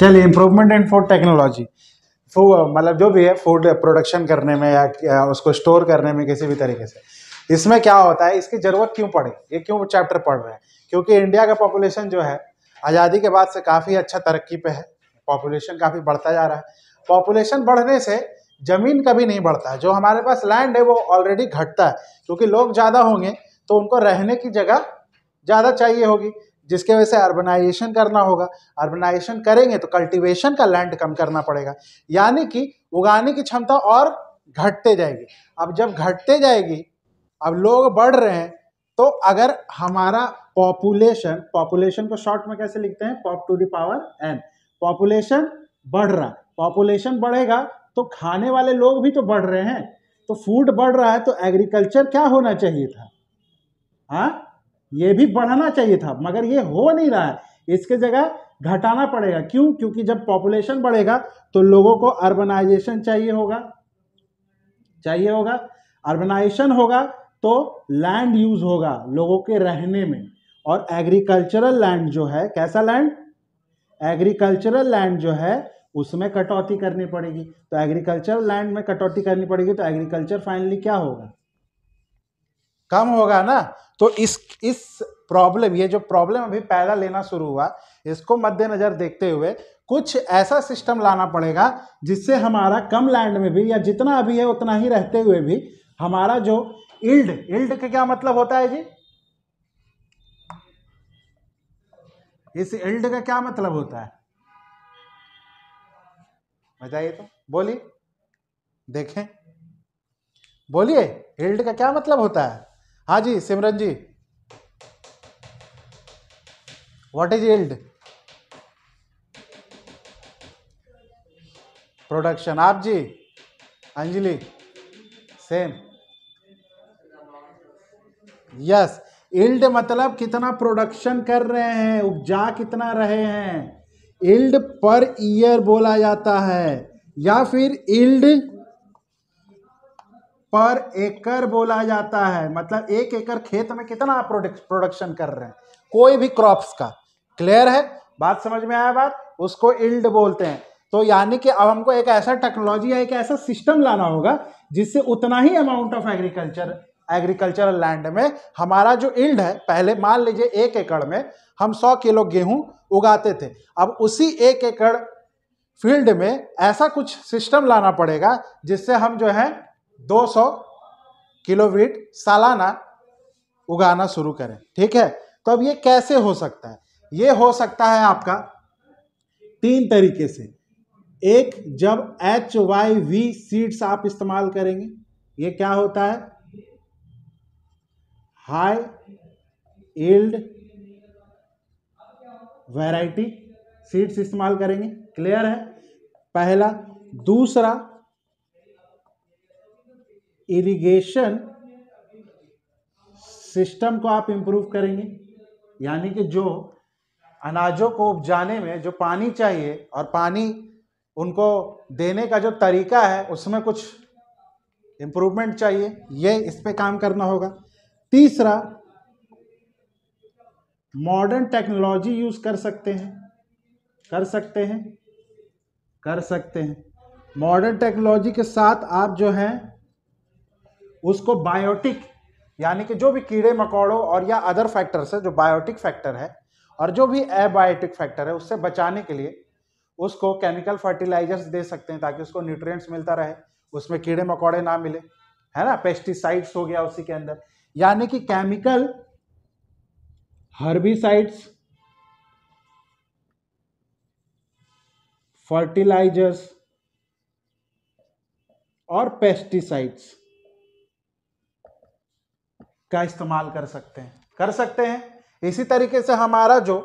चलिए improvement in food technology मतलब जो भी है फूड प्रोडक्शन करने में या, उसको स्टोर करने में किसी भी तरीके से इसमें क्या होता है इसकी ज़रूरत क्यों पड़े ये क्यों चैप्टर पढ़ रहे हैं क्योंकि इंडिया का पॉपुलेशन जो है आज़ादी के बाद से काफ़ी अच्छा तरक्की पे है पॉपुलेशन काफ़ी बढ़ता जा रहा है पॉपुलेशन बढ़ने से ज़मीन कभी नहीं बढ़ता है जो हमारे पास लैंड है वो ऑलरेडी घटता है क्योंकि लोग ज़्यादा होंगे तो उनको रहने की जगह ज़्यादा चाहिए होगी जिसके वजह से अर्बनाइजेशन करना होगा अर्बनाइजेशन करेंगे तो कल्टीवेशन का लैंड कम करना पड़ेगा यानी कि उगाने की क्षमता और घटते जाएगी अब जब घटते जाएगी अब लोग बढ़ रहे हैं तो अगर हमारा पॉपुलेशन पॉपुलेशन को शॉर्ट में कैसे लिखते हैं pop to the power N population बढ़ रहा पॉपुलेशन बढ़ेगा तो खाने वाले लोग भी तो बढ़ रहे हैं तो फूड बढ़ रहा है तो एग्रीकल्चर क्या होना चाहिए था हाँ ये भी बढ़ाना चाहिए था मगर ये हो नहीं रहा है इसके जगह घटाना पड़ेगा क्यों क्योंकि जब पॉपुलेशन बढ़ेगा तो लोगों को अर्बनाइजेशन चाहिए होगा चाहिए होगा अर्बनाइजेशन होगा तो लैंड यूज होगा लोगों के रहने में और एग्रीकल्चरल लैंड जो है कैसा लैंड एग्रीकल्चरल लैंड जो है उसमें कटौती करनी पड़ेगी तो एग्रीकल्चर लैंड में कटौती करनी पड़ेगी तो एग्रीकल्चर फाइनली क्या होगा कम होगा ना तो इस इस प्रॉब्लम ये जो प्रॉब्लम अभी पैदा लेना शुरू हुआ इसको मद्देनज़र देखते हुए कुछ ऐसा सिस्टम लाना पड़ेगा जिससे हमारा कम लैंड में भी या जितना अभी है उतना ही रहते हुए भी हमारा जो इल्ड इल्ड का क्या मतलब होता है जी इस इल्ड का क्या मतलब होता है बताइए तो बोलिए देखें बोलिए इल्ड का क्या मतलब होता है हाँ जी Simran ji what is yield production आप जी अंजलि सेम यस इल्ड मतलब कितना प्रोडक्शन कर रहे हैं उपजा कितना रहे हैं इल्ड पर ईयर बोला जाता है या फिर इल्ड पर एकड़ बोला जाता है मतलब एक एकड़ खेत में कितना आप प्रोडक्शन कर रहे हैं कोई भी क्रॉप्स का क्लियर है बात समझ में आया बात उसको इल्ड बोलते हैं तो यानी कि अब हमको एक ऐसा टेक्नोलॉजी या एक ऐसा सिस्टम लाना होगा जिससे उतना ही amount of agriculture agricultural land में हमारा जो इल्ड है पहले मान लीजिए एक एकड़ में हम सौ किलो गेहूं उगाते थे अब उसी एक एकड़ फील्ड में ऐसा कुछ सिस्टम लाना पड़ेगा जिससे हम जो है 200 किलोवीट सालाना उगाना शुरू करें ठीक है तो अब ये कैसे हो सकता है ये हो सकता है आपका तीन तरीके से एक जब एच वाई वी सीड्स आप इस्तेमाल करेंगे ये क्या होता है हाई एल्ड वैरायटी सीड्स इस्तेमाल करेंगे क्लियर है पहला दूसरा इरिगेशन सिस्टम को आप इम्प्रूव करेंगे यानी कि जो अनाजों को उपजाने में जो पानी चाहिए और पानी उनको देने का जो तरीका है उसमें कुछ इम्प्रूवमेंट चाहिए ये इस पर काम करना होगा तीसरा मॉडर्न टेक्नोलॉजी यूज़ कर सकते हैं कर सकते हैं कर सकते हैं मॉडर्न टेक्नोलॉजी के साथ आप जो हैं उसको बायोटिक यानी कि जो भी कीड़े मकौड़ों और या अदर फैक्टर्स है जो बायोटिक फैक्टर है और जो भी एबायोटिक फैक्टर है उससे बचाने के लिए उसको केमिकल फर्टिलाइजर्स दे सकते हैं ताकि उसको न्यूट्रिएंट्स मिलता रहे उसमें कीड़े मकोड़े ना मिले है ना पेस्टिसाइड्स हो गया उसी के अंदर यानी कि केमिकल हर्बिसाइड्स फर्टिलाइजर्स और पेस्टिसाइड्स क्या इस्तेमाल कर सकते हैं कर सकते हैं इसी तरीके से हमारा जो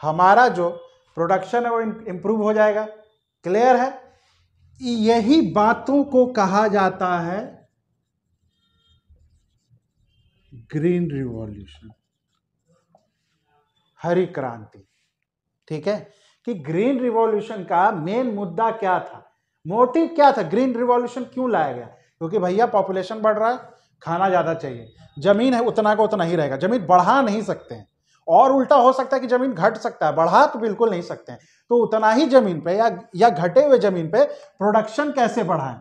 हमारा जो प्रोडक्शन है वो इम्प्रूव हो जाएगा क्लियर है यही बातों को कहा जाता है ग्रीन रिवॉल्यूशन हरी क्रांति ठीक है कि ग्रीन रिवॉल्यूशन का मेन मुद्दा क्या था मोटिव क्या था ग्रीन रिवॉल्यूशन क्यों लाया गया क्योंकि भैया पॉपुलेशन बढ़ रहा है खाना ज़्यादा चाहिए ज़मीन है उतना का उतना ही रहेगा ज़मीन बढ़ा नहीं सकते हैं और उल्टा हो सकता है कि ज़मीन घट सकता है बढ़ा तो बिल्कुल नहीं सकते हैं तो उतना ही ज़मीन पे या या घटे हुए ज़मीन पे प्रोडक्शन कैसे बढ़ाएं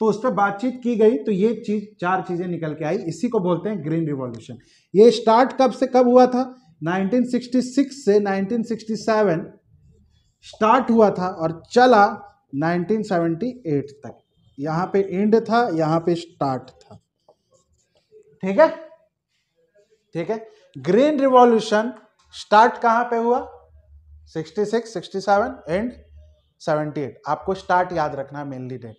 तो उस पर बातचीत की गई तो ये चीज़ चार चीज़ें निकल के आई इसी को बोलते हैं ग्रीन रिवॉल्यूशन ये स्टार्ट कब से कब हुआ था 1966 से 1967 स्टार्ट हुआ था और चला 1978 तक यहाँ पे एंड था यहाँ पे स्टार्ट ठीक है ठीक है ग्रीन रिवॉल्यूशन स्टार्ट कहां पे हुआ 66, 67 एंड 78 आपको स्टार्ट याद रखना है मेनली डेट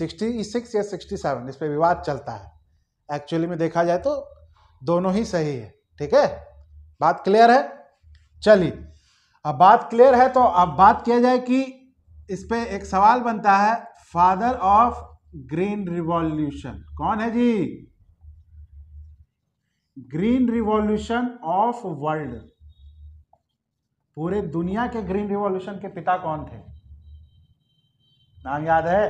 66 या 67 इस पर विवाद चलता है एक्चुअली में देखा जाए तो दोनों ही सही है ठीक है बात क्लियर है चलिए अब बात क्लियर है तो अब बात किया जाए कि इस पर एक सवाल बनता है फादर ऑफ ग्रीन रिवॉल्यूशन कौन है जी ग्रीन रिवॉल्यूशन ऑफ वर्ल्ड पूरे दुनिया के ग्रीन रिवॉल्यूशन के पिता कौन थे नाम याद है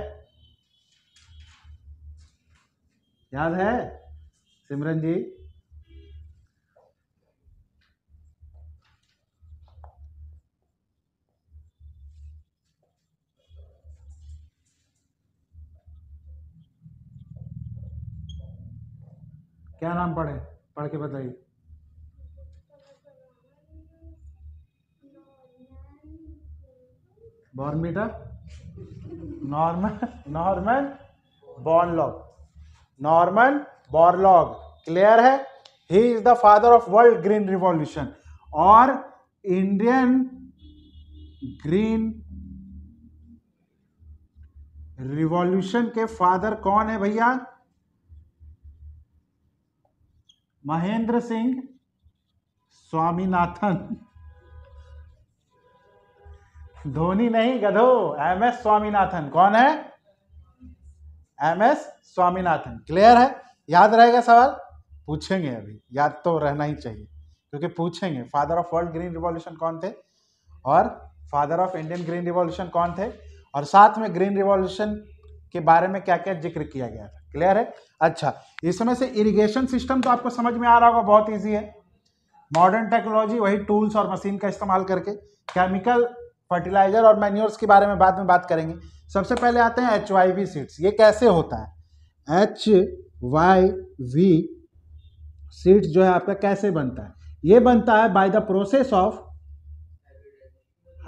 याद है सिमरन जी क्या नाम पढ़े पढ़ के बताइए बॉर्नमीटर normal Norman Norman Borlaug Norman Borlaug clear है he is the father of world green revolution और इंडियन ग्रीन रिवॉल्यूशन के फादर कौन है भैया महेंद्र सिंह स्वामीनाथन धोनी नहीं गधो एम एस स्वामीनाथन कौन है एम एस स्वामीनाथन क्लियर है याद रहेगा सवाल पूछेंगे अभी याद तो रहना ही चाहिए क्योंकि पूछेंगे father of world green revolution कौन थे और father of Indian green revolution कौन थे और साथ में ग्रीन रिवॉल्यूशन के बारे में क्या क्या जिक्र किया गया था क्लियर है अच्छा इसमें से इरिगेशन सिस्टम तो आपको समझ में आ रहा होगा बहुत ईजी है मॉडर्न टेक्नोलॉजी वही टूल्स और मशीन का इस्तेमाल करके केमिकल फर्टिलाइजर और मैन्योर्स के बारे में बाद में बात करेंगे सबसे पहले आते हैं एच वाई वी सीड्स ये कैसे होता है एच वाई वी सीड्स जो है आपका कैसे बनता है ये बनता है by the process of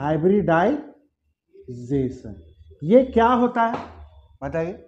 hybridization ये क्या होता है बताइए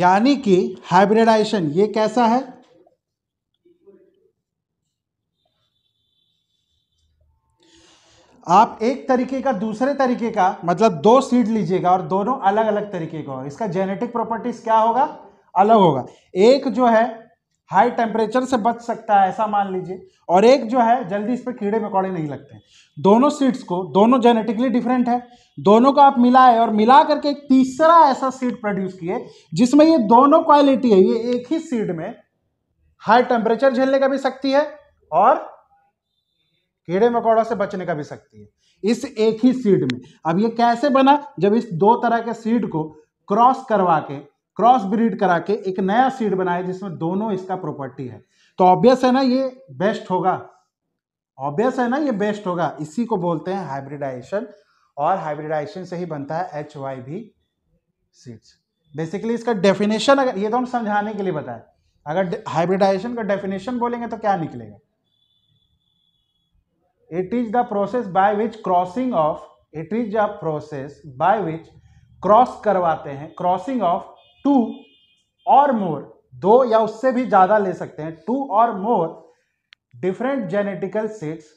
यानी कि हाइब्रिडाइजेशन ये कैसा है आप एक तरीके का दूसरे तरीके का मतलब दो सीड लीजिएगा और दोनों अलग अलग तरीके का होगा इसका जेनेटिक प्रॉपर्टीज क्या होगा अलग होगा एक जो है हाई टेम्परेचर से बच सकता है ऐसा मान लीजिए और एक जो है जल्दी इस पर कीड़े मकौड़े नहीं लगते दोनों सीड्स को दोनों जेनेटिकली डिफरेंट है दोनों को आप मिलाए और मिला करके एक तीसरा ऐसा सीड प्रोड्यूस किए जिसमें ये दोनों क्वालिटी है ये एक ही सीड में हाई टेम्परेचर झेलने का भी शक्ति है और कीड़े मकोड़ों से बचने का भी शक्ति है इस एक ही सीड में अब ये कैसे बना जब इस दो तरह के सीड को क्रॉस करवा के क्रॉस ब्रीड करा के एक नया सीड बनाया जिसमें दोनों इसका प्रॉपर्टी है तो ऑब्वियस है ना ये बेस्ट होगा ऑब्वियस है ना ये बेस्ट होगा इसी को बोलते हैं हाइब्रिडाइजेशन और हाइब्रिडाइजेशन से ही बनता है H Y V seeds basically इसका डेफिनेशन अगर ये तो हम समझाने के लिए बताए अगर हाइब्रिडाइजेशन का डेफिनेशन बोलेंगे तो क्या निकलेगा it is the process by which crossing of it is the process by which cross करवाते हैं क्रॉसिंग ऑफ टू और मोर दो या उससे भी ज्यादा ले सकते हैं टू और more different genetical seeds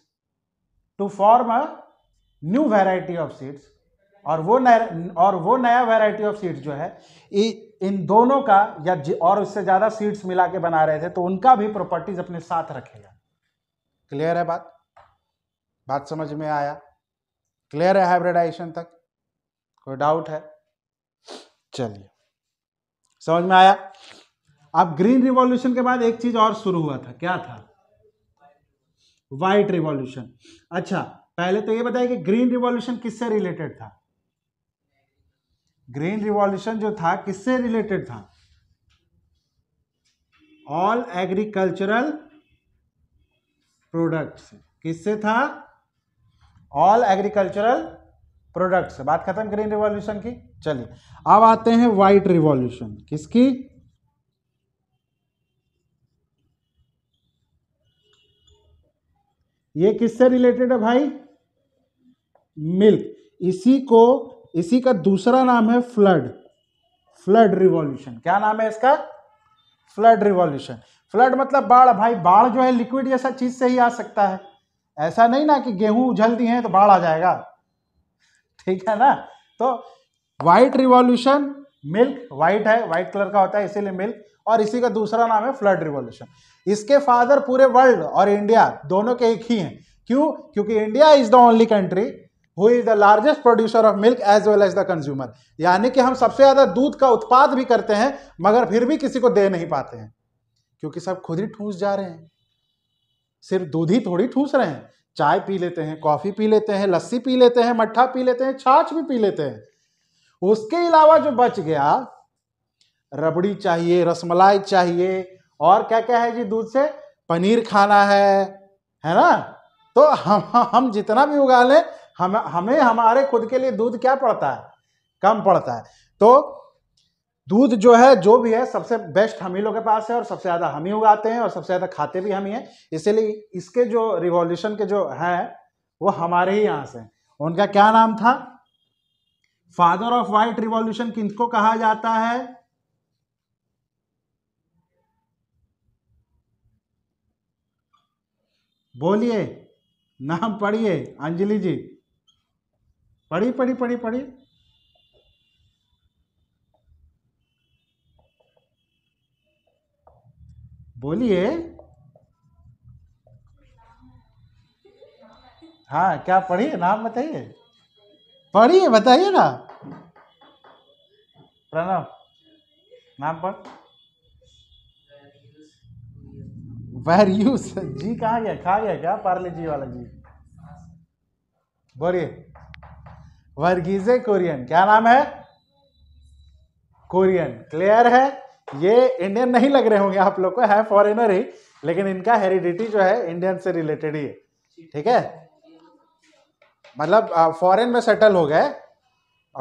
to form a new variety of seeds और वो नया और वो नया वैरायटी ऑफ सीड्स जो है इन दोनों का या और उससे ज़्यादा सीड्स मिला के बना रहे थे तो उनका भी प्रॉपर्टीज अपने साथ रखेगा क्लियर है बात बात समझ में आया क्लियर है हाइब्रिडाइजेशन तक कोई डाउट है चलिए समझ में आया अब ग्रीन रिवॉल्यूशन के बाद एक चीज और शुरू हुआ था क्या था वाइट रिवॉल्यूशन अच्छा पहले तो ये बताइए कि ग्रीन रिवॉल्यूशन किससे रिलेटेड था ग्रीन रिवॉल्यूशन जो था किससे रिलेटेड था ऑल एग्रीकल्चरल प्रोडक्ट्स किससे था ऑल एग्रीकल्चरल प्रोडक्ट्स बात खत्म ग्रीन रिवॉल्यूशन की चलिए अब आते हैं व्हाइट रिवॉल्यूशन किसकी ये किससे रिलेटेड है भाई मिल्क इसी को इसी का दूसरा नाम है फ्लड फ्लड रिवॉल्यूशन क्या नाम है इसका फ्लड रिवॉल्यूशन फ्लड मतलब बाढ़ भाई बाढ़ जो है लिक्विड जैसा चीज से ही आ सकता है ऐसा नहीं ना कि गेहूं उछल दिए हैं तो बाढ़ आ जाएगा ठीक है ना तो वाइट रिवॉल्यूशन मिल्क वाइट है वाइट कलर का होता है इसीलिए मिल्क और इसी का दूसरा नाम है फ्लड रिवॉल्यूशन इसके फादर पूरे वर्ल्ड और इंडिया दोनों के एक ही हैं क्यों क्योंकि India is the only country who is the largest producer of milk as well as the consumer यानी कि हम सबसे ज़्यादा दूध का उत्पाद भी करते हैं मगर फिर भी किसी को दे नहीं पाते हैं क्योंकि सब खुद ही ठूस जा रहे हैं सिर्फ दूध ही थोड़ी ठूस रहे हैं चाय पी लेते हैं कॉफ़ी पी लेते हैं लस्सी पी लेते हैं मट्ठा पी लेते हैं छाछ भी पी लेते हैं उसके अलावा जो बच गया रबड़ी चाहिए रसमलाई चाहिए और क्या क्या है जी दूध से पनीर खाना है है ना तो हम हम जितना भी उगा लें हम हमें हमारे खुद के लिए दूध क्या पड़ता है कम पड़ता है तो दूध जो है जो भी है सबसे बेस्ट हम ही लोग के पास है और सबसे ज़्यादा हम ही उगाते हैं और सबसे ज़्यादा खाते भी हम ही हैं इसीलिए इसके जो रिवॉल्यूशन के जो हैं वो हमारे ही यहाँ से उनका क्या नाम था फादर ऑफ वाइट रिवॉल्यूशन किनको कहा जाता है बोलिए नाम पढ़िए अंजलि जी पढ़ी पढ़ी पढ़ी पढ़ी बोलिए हाँ क्या पढ़िए नाम बताइए पढ़िए बताइए ना प्रणव नाम पर वेर यूज जी कहाँ गया खा गया क्या पार्ले जी वाला जी बोलिए वर्गीजे कोरियन क्या नाम है कोरियन क्लियर है ये इंडियन नहीं लग रहे होंगे आप लोग को है फॉरेनर ही लेकिन इनका हेरिडिटी जो है इंडियन से रिलेटेड ही है ठीक है मतलब फॉरेन में सेटल हो गए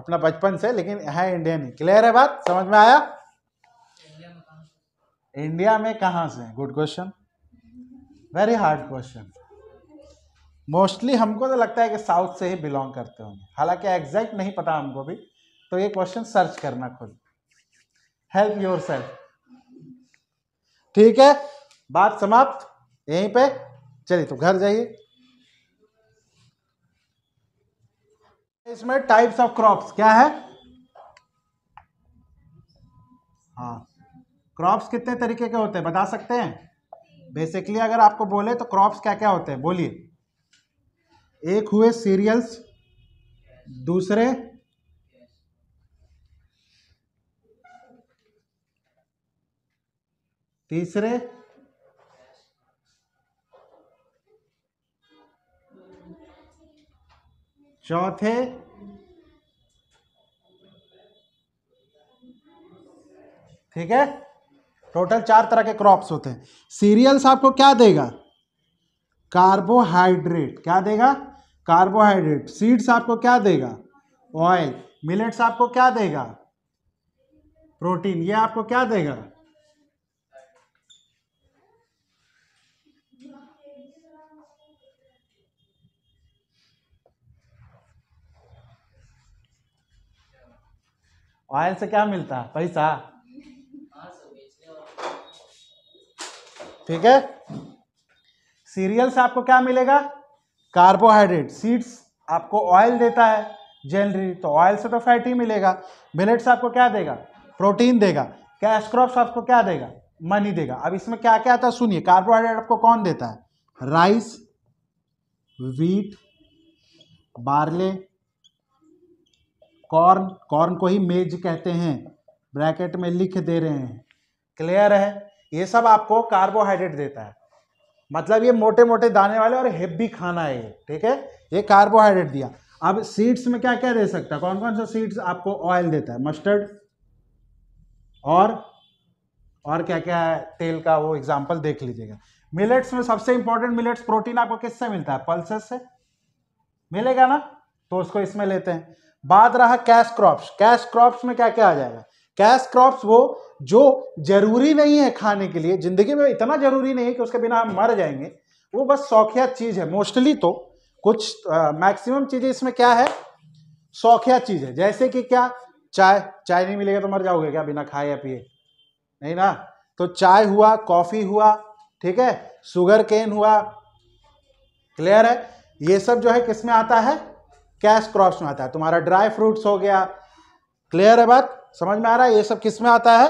अपना बचपन से लेकिन है इंडियन ही क्लियर है बात समझ में आया इंडिया में कहाँ से good question very hard question mostly हमको तो लगता है कि साउथ से ही बिलोंग करते होंगे हालांकि एग्जैक्ट नहीं पता हमको भी तो ये क्वेश्चन सर्च करना खुद हेल्प योर सेल्फ ठीक है बात समाप्त यहीं पे चलिए तो घर जाइए इसमें टाइप्स ऑफ क्रॉप्स क्या है हाँ क्रॉप्स कितने तरीके के होते हैं बता सकते हैं बेसिकली अगर आपको बोले तो क्रॉप्स क्या क्या होते हैं बोलिए एक हुए सीरियल्स दूसरे तीसरे चौथे ठीक है टोटल चार तरह के क्रॉप्स होते हैं सीरियल्स आपको क्या देगा कार्बोहाइड्रेट क्या देगा कार्बोहाइड्रेट सीड्स आपको क्या देगा ऑयल मिलेट्स आपको क्या देगा प्रोटीन ये आपको क्या देगा ऑयल से क्या मिलता है पैसा ठीक है सीरियल से आपको क्या मिलेगा कार्बोहाइड्रेट सीड्स आपको ऑयल देता है जनरली तो ऑयल से तो फैट ही मिलेगा मिलेट्स आपको क्या देगा प्रोटीन देगा कैश क्रॉप्स आपको क्या देगा मनी देगा अब इसमें क्या क्या आता है सुनिए कार्बोहाइड्रेट आपको कौन देता है rice wheat barley corn corn को ही मेज कहते हैं ब्रैकेट में लिख दे रहे हैं क्लियर है ये सब आपको कार्बोहाइड्रेट देता है मतलब ये मोटे मोटे दाने वाले और हेवी खाना है ये ठीक है ये कार्बोहाइड्रेट दिया अब सीड्स में क्या क्या दे सकता है कौन कौन सा सीड्स आपको ऑयल देता है मस्टर्ड और और क्या क्या है तेल का वो एग्जाम्पल देख लीजिएगा मिलेट्स में सबसे इंपॉर्टेंट मिलेट्स प्रोटीन आपको किससे मिलता है पल्सेस से मिलेगा ना तो उसको इसमें लेते हैं बात रहा कैश क्रॉप्स कैश क्रॉप्स में क्या क्या आ जाएगा कैश क्रॉप्स वो जो जरूरी नहीं है खाने के लिए ज़िंदगी में इतना ज़रूरी नहीं है कि उसके बिना हम मर जाएंगे वो बस शौकिया चीज़ है मोस्टली तो कुछ मैक्सिमम चीज़ें इसमें क्या है शौकिया चीज़ है जैसे कि क्या चाय चाय नहीं मिलेगा तो मर जाओगे क्या बिना खाए या पिए नहीं ना तो चाय हुआ कॉफ़ी हुआ ठीक है शुगर केन हुआ क्लियर है ये सब जो है किस में आता है कैश क्रॉप्स में आता है तुम्हारा ड्राई फ्रूट्स हो गया क्लियर है बात समझ में आ रहा है ये सब किस में आता है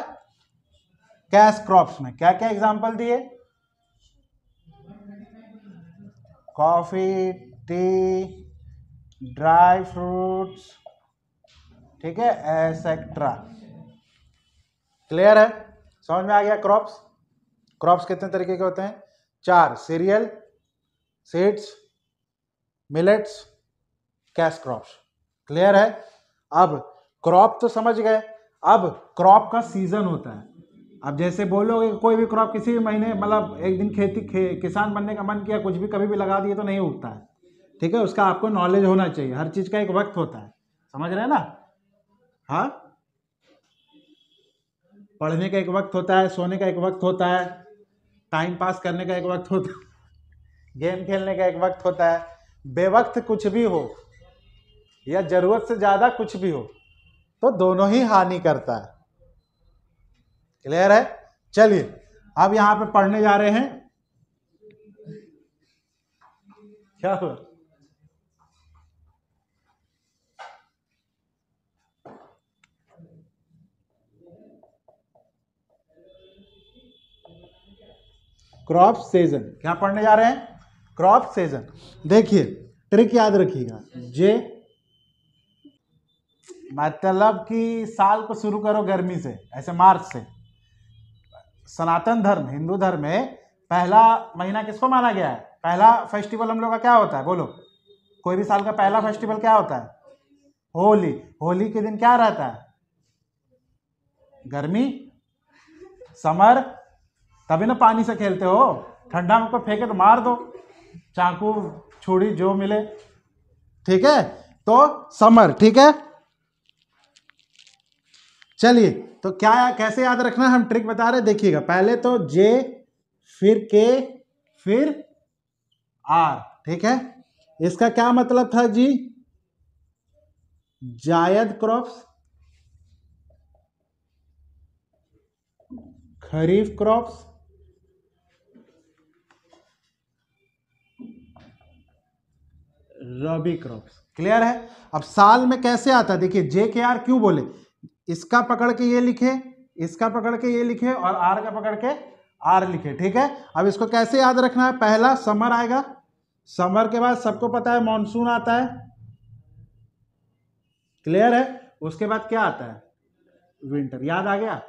कैश क्रॉप्स में क्या क्या एग्जाम्पल दिए कॉफी टी ड्राई फ्रूट्स ठीक है एसेट्रा क्लियर है समझ में आ गया क्रॉप्स क्रॉप्स कितने तरीके के होते हैं चार cereal seeds millets cash crops clear है अब क्रॉप तो समझ गए अब क्रॉप का सीज़न होता है अब जैसे बोलोगे कोई भी क्रॉप किसी भी महीने मतलब एक दिन खेती खे, किसान बनने का मन किया कुछ भी कभी भी लगा दिए तो नहीं उगता है ठीक है उसका आपको नॉलेज होना चाहिए हर चीज़ का एक वक्त होता है समझ रहे हैं ना हाँ पढ़ने का एक वक्त होता है सोने का एक वक्त होता है टाइम पास करने का एक वक्त होता है गेम खेलने का एक वक्त होता है बेवक्त कुछ भी हो या ज़रूरत से ज़्यादा कुछ भी हो तो दोनों ही हानि करता है क्लियर है चलिए अब यहां पे पढ़ने जा रहे हैं क्या हुआ क्रॉप सीजन क्या पढ़ने जा रहे हैं क्रॉप सीजन देखिए ट्रिक याद रखिएगा जे मतलब कि साल को शुरू करो गर्मी से ऐसे मार्च से सनातन धर्म हिंदू धर्म में पहला महीना किसको माना गया है पहला फेस्टिवल हम लोग का क्या होता है बोलो कोई भी साल का पहला फेस्टिवल क्या होता है होली होली के दिन क्या रहता है गर्मी समर तभी ना पानी से खेलते हो ठंडा में कोई फेंके तो मार दो चाकू छुड़ी जो मिले ठीक है तो समर ठीक है चलिए तो क्या कैसे याद रखना हम ट्रिक बता रहे देखिएगा पहले तो जे फिर के फिर आर ठीक है इसका क्या मतलब था जी zaid crops kharif crops rabi crops clear है अब साल में कैसे आता देखिए जे के आर क्यों बोले इसका पकड़ के ये लिखे इसका पकड़ के ये लिखे और आर का पकड़ के आर लिखे ठीक है अब इसको कैसे याद रखना है पहला समर आएगा समर के बाद सबको पता है मानसून आता है क्लियर है उसके बाद क्या आता है विंटर याद आ गया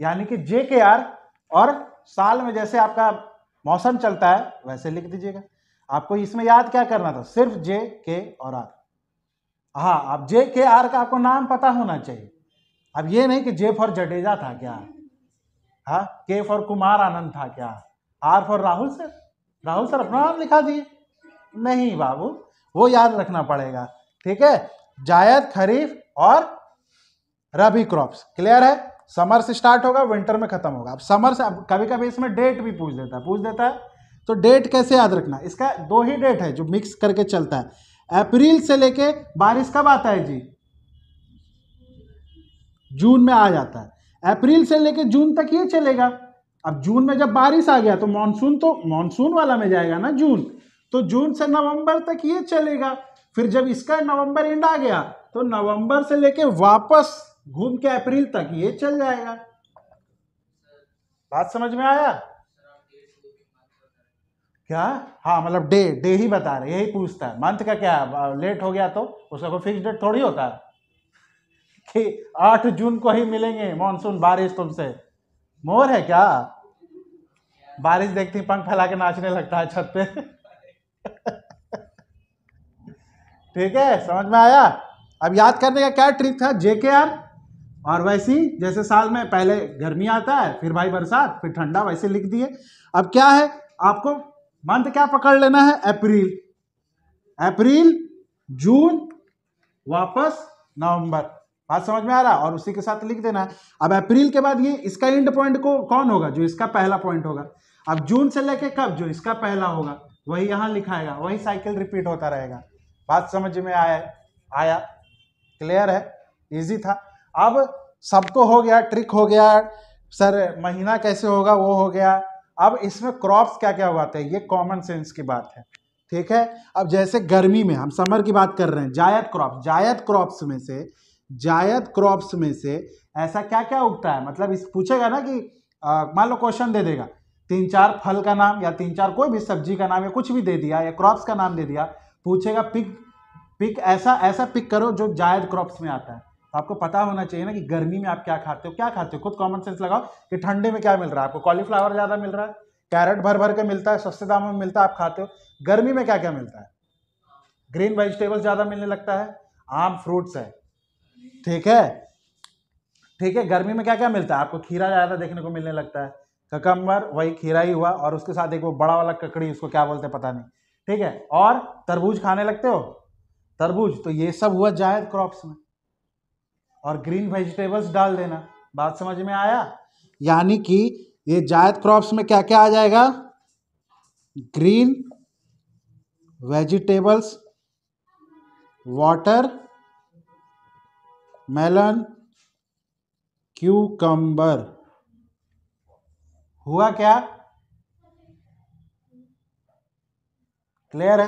यानी कि जे के आर और साल में जैसे आपका मौसम चलता है वैसे लिख दीजिएगा आपको इसमें याद क्या करना था सिर्फ जे के और आर हाँ आप जे के आर का आपको नाम पता होना चाहिए अब ये नहीं कि जे फॉर जडेजा था क्या हा के फॉर कुमार आनंद था क्या R for Rahul sir Rahul sir अपना नाम लिखा दिए नहीं बाबू वो याद रखना पड़ेगा ठीक है जायद खरीफ और रबी क्रॉप्स क्लियर है समर से स्टार्ट होगा विंटर में खत्म होगा अब समर से अब कभी कभी इसमें डेट भी पूछ देता है पूछ देता है तो डेट कैसे याद रखना इसका दो ही डेट है जो मिक्स करके चलता है अप्रैल से लेके बारिश कब आता है जी जून में आ जाता है अप्रैल से लेकर जून तक ये चलेगा अब जून में जब बारिश आ गया तो मानसून तो मानसून वाला में जाएगा ना जून तो जून से नवंबर तक ये चलेगा फिर जब इसका नवंबर एंड आ गया तो नवंबर से लेके वापस घूम के अप्रैल तक ये चल जाएगा बात समझ में आया क्या हाँ मतलब डे डे ही बता रहे यही पूछता है मंथ का क्या लेट हो गया तो उसका कोई फिक्स डेट थोड़ी होता है कि आठ जून को ही मिलेंगे मानसून बारिश तुमसे मोर है क्या बारिश देखती पंख फैला के नाचने लगता है छत पे ठीक है समझ में आया अब याद करने का क्या ट्रिक था जेके आर और वैसी जैसे साल में पहले गर्मी आता है फिर भाई बरसात फिर ठंडा वैसे लिख दिए अब क्या है आपको मंथ क्या पकड़ लेना है अप्रैल अप्रैल जून वापस नवंबर बात समझ में आ रहा और उसी के साथ लिख देना अब अप्रैल के बाद ये इसका एंड पॉइंट को कौन होगा जो इसका पहला पॉइंट होगा अब जून से लेके कब जो इसका पहला होगा वही यहाँ लिखाएगा वही साइकिल रिपीट होता रहेगा बात समझ में आया आया क्लियर है इजी था अब सबको तो हो गया ट्रिक हो गया सर महीना कैसे होगा वो हो गया अब इसमें क्रॉप्स क्या क्या उगाते हैं ये कॉमन सेंस की बात है ठीक है अब जैसे गर्मी में हम समर की बात कर रहे हैं जायद क्रॉप जायद क्रॉप्स में से जायद क्रॉप्स में से ऐसा क्या क्या उगता है मतलब इस पूछेगा ना कि मान लो क्वेश्चन दे देगा तीन चार फल का नाम या तीन चार कोई भी सब्जी का नाम या कुछ भी दे दिया या क्रॉप्स का नाम दे दिया पूछेगा पिक पिक ऐसा ऐसा पिक करो जो जायद क्रॉप्स में आता है तो आपको पता होना चाहिए ना कि गर्मी में आप क्या खाते हो क्या खाते हो खुद कॉमन सेंस लगाओ कि ठंडे में क्या मिल रहा है आपको कॉलीफ्लावर ज़्यादा मिल रहा है कैरेट भर भर के मिलता है सस्ते दामों में मिलता है आप खाते हो गर्मी में क्या क्या मिलता है ग्रीन वेजिटेबल्स ज़्यादा मिलने लगता है आम फ्रूट्स है ठीक है ठीक है गर्मी में क्या क्या मिलता है आपको खीरा ज़्यादा देखने को मिलने लगता है ककम्बर वही खीरा ही हुआ और उसके साथ एक वो बड़ा वाला ककड़ी उसको क्या बोलते हैं पता नहीं ठीक है और तरबूज खाने लगते हो तरबूज तो ये सब हुआ जायद क्रॉप्स में और ग्रीन वेजिटेबल्स डाल देना बात समझ में आया यानी कि ये जायद क्रॉप्स में क्या क्या आ जाएगा green vegetables watermelon cucumber हुआ क्या क्लियर है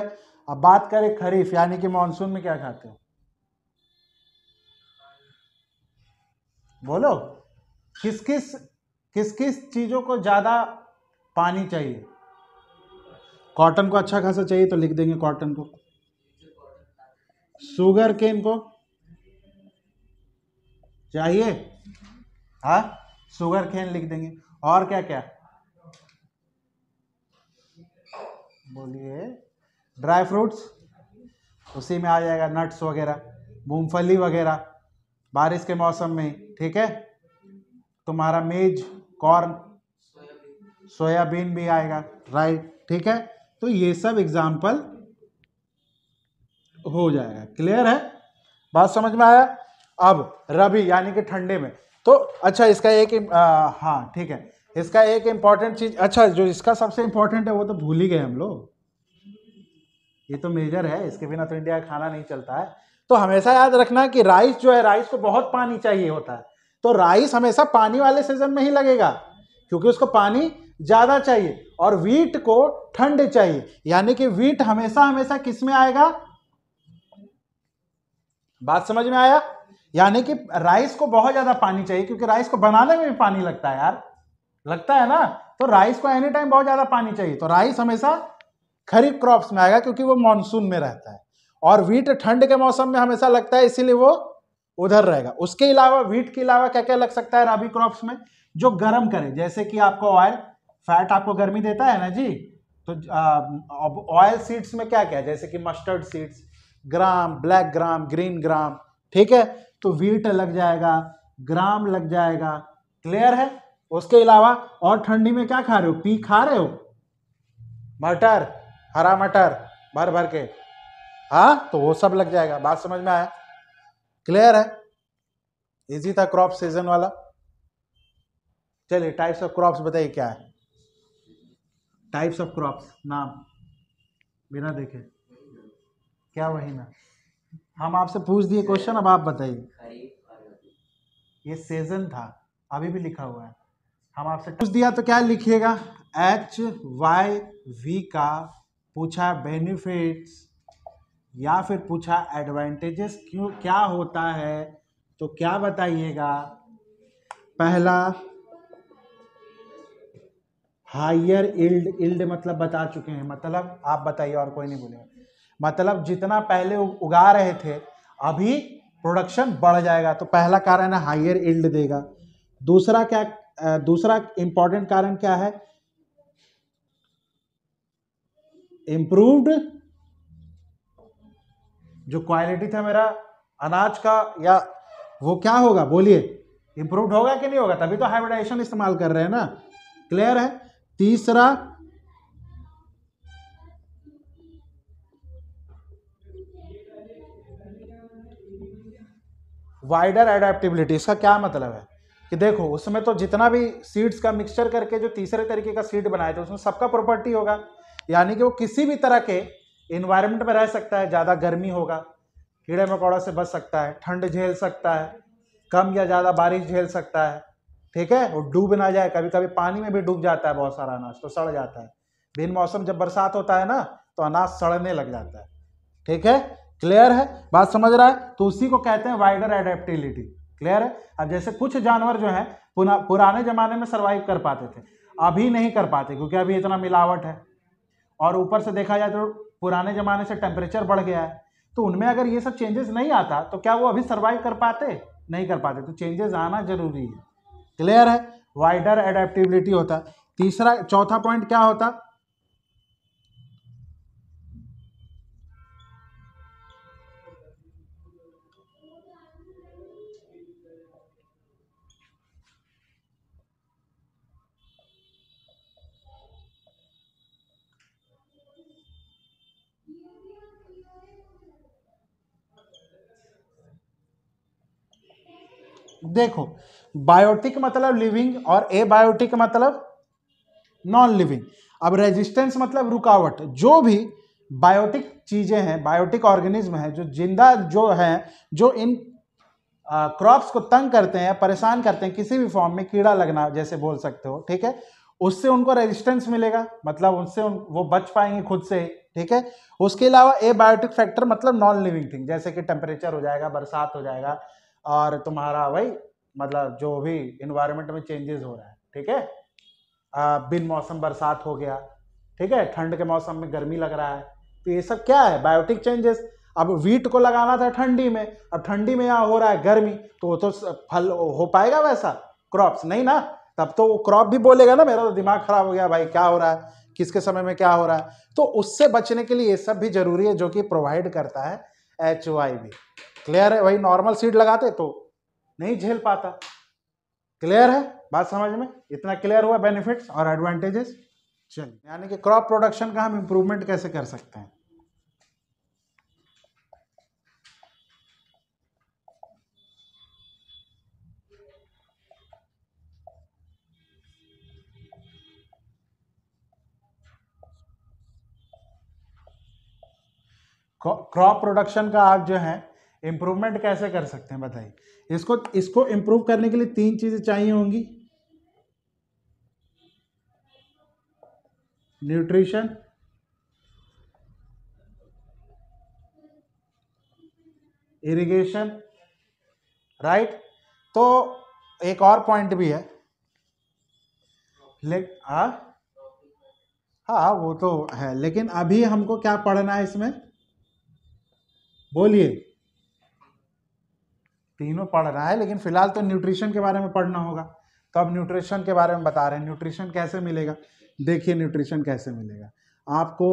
अब बात करें खरीफ यानी कि मानसून में क्या खाते हो बोलो किस किस किस किस चीज़ों को ज़्यादा पानी चाहिए कॉटन को अच्छा खासा चाहिए तो लिख देंगे कॉटन को शुगर केन को चाहिए हा शुगर खेन लिख देंगे और क्या क्या बोलिए ड्राई फ्रूट्स उसी में आ जाएगा नट्स वगैरह मूंगफली वगैरह बारिश के मौसम में ठीक है तुम्हारा मेज कॉर्न सोयाबीन भी आएगा राइट ठीक है तो ये सब एग्जाम्पल हो जाएगा क्लियर है बात समझ में आया अब रबी यानी कि ठंडे में तो अच्छा इसका एक हाँ ठीक है इसका एक इम्पॉर्टेंट चीज अच्छा जो इसका सबसे इम्पोर्टेंट है वो तो भूल ही गए हम लोग ये तो मेजर है इसके बिना तो इंडिया खाना नहीं चलता है तो हमेशा याद रखना कि राइस जो है राइस को बहुत पानी चाहिए होता है तो राइस हमेशा पानी वाले सीजन में ही लगेगा क्योंकि उसको पानी ज़्यादा चाहिए और वीट को ठंड चाहिए यानी कि वीट हमेशा हमेशा किस में आएगा बात समझ में आया यानी कि राइस को बहुत ज्यादा पानी चाहिए क्योंकि राइस को बनाने में भी पानी लगता है यार लगता है ना तो राइस को एनी टाइम बहुत ज्यादा पानी चाहिए तो राइस हमेशा खरीफ क्रॉप्स में आएगा क्योंकि वो मानसून में रहता है और वीट ठंड के मौसम में हमेशा लगता है इसीलिए वो उधर रहेगा उसके अलावा वीट के अलावा क्या क्या लग सकता है रबी क्रॉप्स में जो गर्म करे जैसे कि आपको ऑयल फैट आपको गर्मी देता है ना जी तो ऑयल सीड्स में क्या क्या जैसे कि mustard seeds gram black gram green gram ठीक है तो वीट लग जाएगा ग्राम लग जाएगा क्लियर है उसके अलावा और ठंडी में क्या खा रहे हो पी खा रहे हो मटर हरा मटर भर भर के हाँ तो वो सब लग जाएगा बात समझ में आया क्लियर है इजी था क्रॉप सीजन वाला चलिए टाइप्स ऑफ क्रॉप्स बताइए क्या है टाइप्स ऑफ क्रॉप्स नाम बिना देखे क्या वही ना हम आपसे पूछ दिए क्वेश्चन अब आप बताइए ये सीजन था अभी भी लिखा हुआ है हम आपसे पूछ दिया तो क्या लिखिएगा एच वाई वी का पूछा बेनिफिट्स या फिर पूछा एडवांटेजेस क्यों क्या होता है तो क्या बताइएगा पहला हायर इल्ड इल्ड मतलब बता चुके हैं मतलब आप बताइए और कोई नहीं बोलेगा मतलब जितना पहले उगा रहे थे अभी प्रोडक्शन बढ़ जाएगा तो पहला कारण है हाइयर इल्ड देगा दूसरा क्या दूसरा इंपॉर्टेंट कारण क्या है इंप्रूव्ड जो क्वालिटी था मेरा अनाज का या वो क्या होगा बोलिए इंप्रूव्ड होगा कि नहीं होगा तभी तो हाइब्रिडाइजेशन इस्तेमाल कर रहे हैं ना क्लियर है तीसरा वाइडर एडेप्टिबिलिटी इसका क्या मतलब है कि देखो उसमें तो जितना भी सीड्स का मिक्सचर करके जो तीसरे तरीके का सीड बनाए थे उसमें सबका प्रॉपर्टी होगा यानी कि वो किसी भी तरह के इन्वायरमेंट में रह सकता है ज़्यादा गर्मी होगा कीड़े मकोड़ा से बच सकता है ठंड झेल सकता है कम या ज़्यादा बारिश झेल सकता है ठीक है वो डूब ना जाए कभी कभी पानी में भी डूब जाता है बहुत सारा अनाज तो सड़ जाता है बिन मौसम जब बरसात होता है ना तो अनाज सड़ने लग जाता है ठीक है क्लियर है बात समझ रहा है तो उसी को कहते हैं वाइडर एडेप्टिलिटी क्लियर है अब जैसे कुछ जानवर जो है पुराने जमाने में सर्वाइव कर पाते थे अभी नहीं कर पाते क्योंकि अभी इतना मिलावट है और ऊपर से देखा जाए तो पुराने जमाने से टेम्परेचर बढ़ गया है तो उनमें अगर ये सब चेंजेस नहीं आता तो क्या वो अभी सर्वाइव कर पाते नहीं कर पाते तो चेंजेस आना जरूरी है क्लियर है वाइडर एडेप्टिबिलिटी होता तीसरा चौथा पॉइंट क्या होता देखो बायोटिक मतलब लिविंग और ए बायोटिक मतलब नॉन लिविंग अब रेजिस्टेंस मतलब रुकावट जो भी बायोटिक चीज़ें हैं बायोटिक ऑर्गेनिज्म है जो जिंदा जो है जो इन क्रॉप्स को तंग करते हैं परेशान करते हैं किसी भी फॉर्म में कीड़ा लगना जैसे बोल सकते हो ठीक है उससे उनको रेजिस्टेंस मिलेगा मतलब उनसे उन, वो बच पाएंगे खुद से ही ठीक है उसके अलावा ए बायोटिक फैक्टर मतलब नॉन लिविंग थिंग जैसे कि टेम्परेचर हो जाएगा बरसात हो जाएगा और तुम्हारा भाई मतलब जो भी इन्वायरमेंट में चेंजेस हो रहा है ठीक है बिन मौसम बरसात हो गया ठीक है ठंड के मौसम में गर्मी लग रहा है तो ये सब क्या है बायोटिक चेंजेस अब वीट को लगाना था ठंडी में अब ठंडी में यहाँ हो रहा है गर्मी तो वो तो फल हो पाएगा वैसा क्रॉप्स नहीं ना तब तो वो क्रॉप भी बोलेगा ना मेरा तो दिमाग खराब हो गया भाई क्या हो रहा है किसके समय में क्या हो रहा है तो उससे बचने के लिए ये सब भी जरूरी है जो कि प्रोवाइड करता है एच भी क्लियर है वही नॉर्मल सीड लगाते तो नहीं झेल पाता क्लियर है बात समझ में इतना क्लियर हुआ बेनिफिट्स और एडवांटेजेस चलिए यानी कि क्रॉप प्रोडक्शन का हम इम्प्रूवमेंट कैसे कर सकते हैं क्रॉप प्रोडक्शन का आप जो है इम्प्रूवमेंट कैसे कर सकते हैं बताइए इसको इसको इम्प्रूव करने के लिए तीन चीज़ें चाहिए होंगी न्यूट्रिशन इरिगेशन राइट तो एक और पॉइंट भी है ले आ? हाँ, हाँ वो तो है लेकिन अभी हमको क्या पढ़ना है इसमें बोलिए तीनों पढ़ रहा है लेकिन फिलहाल तो न्यूट्रिशन के बारे में पढ़ना होगा तो अब न्यूट्रिशन के बारे में बता रहे हैं न्यूट्रिशन कैसे मिलेगा देखिए न्यूट्रिशन कैसे मिलेगा आपको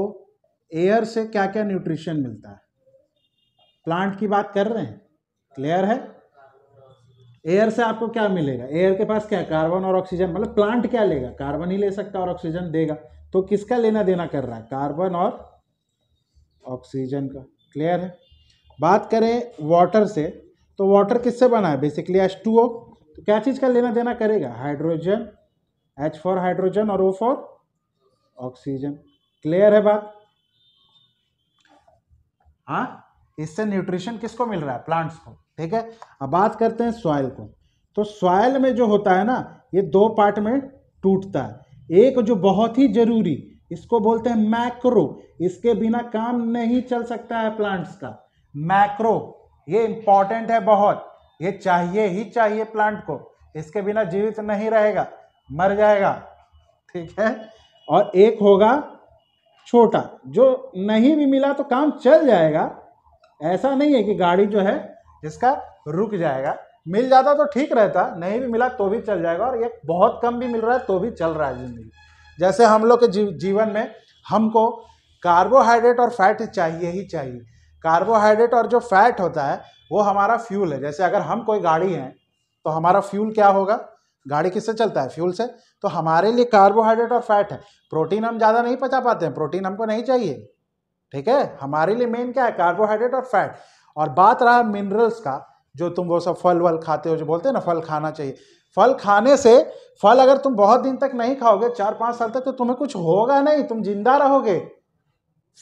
एयर से क्या क्या न्यूट्रिशन मिलता है प्लांट की बात कर रहे हैं क्लियर है एयर से आपको क्या मिलेगा एयर के पास क्या कार्बन और ऑक्सीजन मतलब प्लांट क्या लेगा कार्बन ही ले सकता है और ऑक्सीजन देगा तो किसका लेना देना कर रहा है कार्बन और ऑक्सीजन का क्लियर है बात करें वाटर से तो वाटर किससे बना है बेसिकली एच टू ओ तो क्या चीज़ का लेना देना करेगा हाइड्रोजन एच फॉर हाइड्रोजन और ओ फॉर ऑक्सीजन क्लियर है बात हाँ इससे न्यूट्रिशन किसको मिल रहा है प्लांट्स को ठीक है अब बात करते हैं सॉयल को तो सॉयल में जो होता है ना ये दो पार्ट में टूटता है एक जो बहुत ही जरूरी इसको बोलते हैं मैक्रो इसके बिना काम नहीं चल सकता है प्लांट्स का मैक्रो ये इम्पॉर्टेंट है बहुत ये चाहिए ही चाहिए प्लांट को इसके बिना जीवित नहीं रहेगा मर जाएगा ठीक है और एक होगा छोटा जो नहीं भी मिला तो काम चल जाएगा ऐसा नहीं है कि गाड़ी जो है इसका रुक जाएगा मिल जाता तो ठीक रहता नहीं भी मिला तो भी चल जाएगा और ये बहुत कम भी मिल रहा है तो भी चल रहा है जिंदगी जैसे हम लोग के जीव, जीवन में हमको कार्बोहाइड्रेट और फैट चाहिए ही चाहिए कार्बोहाइड्रेट और जो फैट होता है वो हमारा फ्यूल है जैसे अगर हम कोई गाड़ी हैं तो हमारा फ्यूल क्या होगा गाड़ी किससे चलता है फ्यूल से तो हमारे लिए कार्बोहाइड्रेट और फैट है प्रोटीन हम ज़्यादा नहीं पचा पाते हैं प्रोटीन हमको नहीं चाहिए ठीक है हमारे लिए मेन क्या है कार्बोहाइड्रेट और फैट और बात रहा मिनरल्स का जो तुम वो सब फल वल खाते हो जो बोलते हैं ना फल खाना चाहिए फल खाने से फल अगर तुम बहुत दिन तक नहीं खाओगे चार पाँच साल तक तो तुम्हें कुछ होगा नहीं तुम जिंदा रहोगे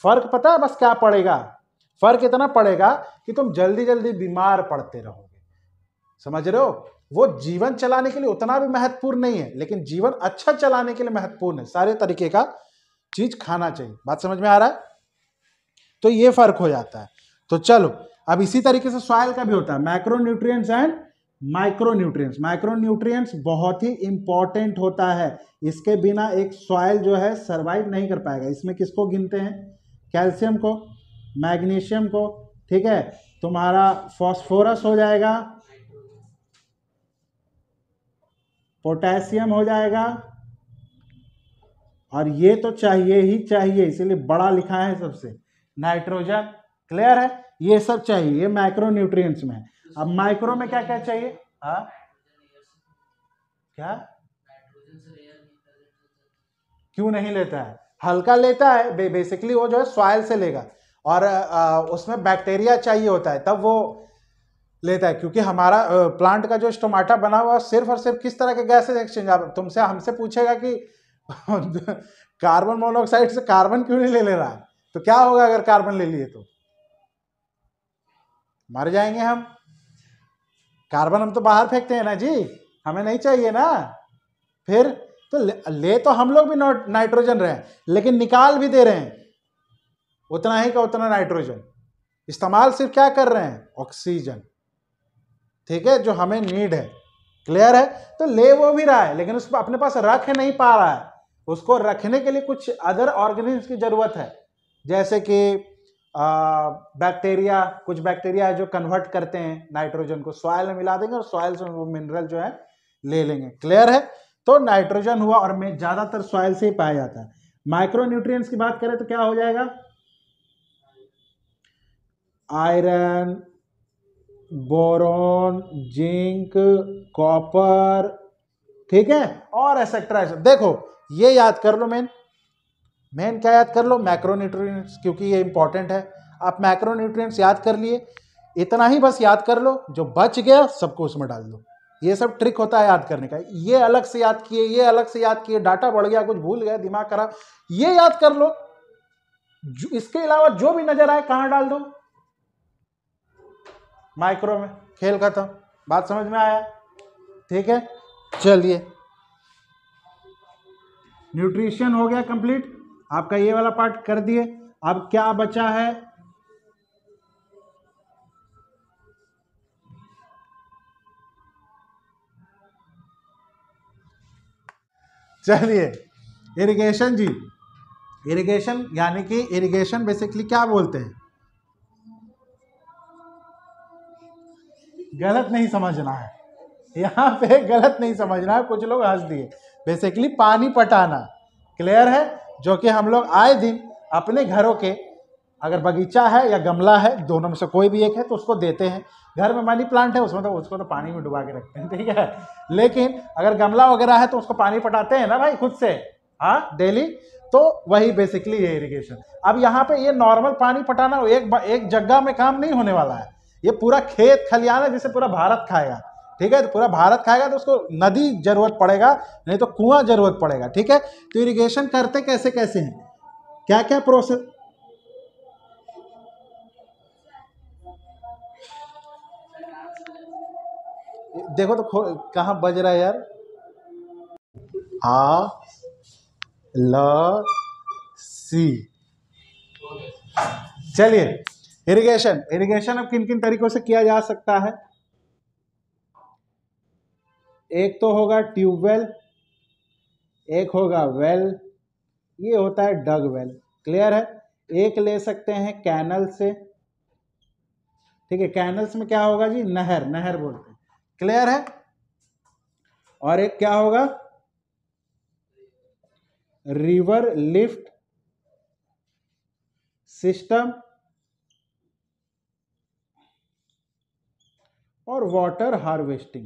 फर्क पता है बस क्या पड़ेगा फर्क इतना पड़ेगा कि तुम जल्दी जल्दी बीमार पड़ते रहोगे समझ रहे हो वो जीवन चलाने के लिए उतना भी महत्वपूर्ण नहीं है लेकिन जीवन अच्छा चलाने के लिए महत्वपूर्ण है सारे तरीके का चीज खाना चाहिए बात समझ में आ रहा है तो ये फर्क हो जाता है तो चलो अब इसी तरीके से सॉयल का भी होता है micro nutrient and micro nutrient micro nutrient बहुत ही इंपॉर्टेंट होता है इसके बिना एक सॉयल जो है सर्वाइव नहीं कर पाएगा इसमें किसको गिनते हैं कैल्शियम को मैग्नीशियम को ठीक है तुम्हारा फॉस्फोरस हो जाएगा पोटेशियम हो जाएगा और ये तो चाहिए ही चाहिए इसीलिए बड़ा लिखा है सबसे नाइट्रोजन क्लियर है ये सब चाहिए ये माइक्रो न्यूट्रिएंट्स में अब माइक्रो में क्या क्या चाहिए हा क्या क्यों नहीं लेता है हल्का लेता है बेसिकली वो जो है सॉयल से लेगा और उसमें बैक्टीरिया चाहिए होता है तब वो लेता है क्योंकि हमारा प्लांट का जो स्टोमाटा बना हुआ सिर्फ और सिर्फ किस तरह के गैसेज एक्सचेंज आप तुमसे हमसे पूछेगा कि कार्बन मोनोऑक्साइड से कार्बन क्यों नहीं ले ले रहा तो क्या होगा अगर कार्बन ले लिए तो मर जाएंगे हम कार्बन हम तो बाहर फेंकते हैं ना जी हमें नहीं चाहिए ना फिर तो ले, ले तो हम लोग भी नाइट्रोजन रहे हैं लेकिन निकाल भी दे रहे हैं उतना ही का उतना नाइट्रोजन इस्तेमाल सिर्फ क्या कर रहे हैं ऑक्सीजन ठीक है जो हमें नीड है क्लियर है तो ले वो भी रहा है लेकिन उसको अपने पास रख नहीं पा रहा है उसको रखने के लिए कुछ अदर ऑर्गेनिज्म की ज़रूरत है जैसे कि बैक्टीरिया कुछ बैक्टीरिया है जो कन्वर्ट करते हैं नाइट्रोजन को सॉयल में मिला देंगे और सॉयल से वो मिनरल जो है ले लेंगे क्लियर है तो नाइट्रोजन हुआ और ज़्यादातर सॉयल से ही पाया जाता है माइक्रो न्यूट्रिएंट्स की बात करें तो क्या हो जाएगा आयरन बोरोन जिंक कॉपर ठीक है और एसेक्ट्रा देखो ये याद कर लो मेन मेन क्या याद कर लो मैक्रोन्यूट्रिएंट्स क्योंकि ये इंपॉर्टेंट है आप मैक्रोन्यूट्रिएंट्स याद कर लिए इतना ही बस याद कर लो जो बच गया सबको उसमें डाल दो ये सब ट्रिक होता है याद करने का ये अलग से याद किए ये अलग से याद किए डाटा बढ़ गया कुछ भूल गया दिमाग खराब ये याद कर लो इसके अलावा जो भी नजर आए कहाँ डाल दो माइक्रो में खेल खत्म बात समझ में आया ठीक है चलिए न्यूट्रिशन हो गया कंप्लीट आपका ये वाला पार्ट कर दिए अब क्या बचा है चलिए इरिगेशन जी इरिगेशन यानी कि इरिगेशन बेसिकली क्या बोलते हैं गलत नहीं समझना है यहाँ पे गलत नहीं समझना है कुछ लोग हंस दिए बेसिकली पानी पटाना क्लियर है जो कि हम लोग आए दिन अपने घरों के अगर बगीचा है या गमला है दोनों में से कोई भी एक है तो उसको देते हैं घर में मनी प्लांट है उसमें तो उसको तो पानी में डुबा के रखते हैं ठीक है लेकिन अगर गमला वगैरह है तो उसको पानी पटाते हैं ना भाई खुद से हाँ डेली तो वही बेसिकली ये इरीगेशन अब यहाँ पे ये नॉर्मल पानी पटाना एक एक जगह में काम नहीं होने वाला है ये पूरा खेत खलियान है जिसे पूरा भारत खाएगा ठीक है तो पूरा भारत खाएगा तो उसको नदी जरूरत पड़ेगा नहीं तो कुआं जरूरत पड़ेगा ठीक है तो इरिगेशन करते कैसे कैसे हैं क्या क्या प्रोसेस देखो तो कहाँ बज रहा है यार आ ल सी चलिए इरिगेशन इरिगेशन अब किन किन तरीकों से किया जा सकता है एक तो होगा ट्यूबवेल एक होगा वेल ये होता है डग वेल क्लियर है एक ले सकते हैं कैनल से ठीक है कैनल्स में क्या होगा जी नहर नहर बोलते हैं क्लियर है और एक क्या होगा रिवर लिफ्ट सिस्टम और water harvesting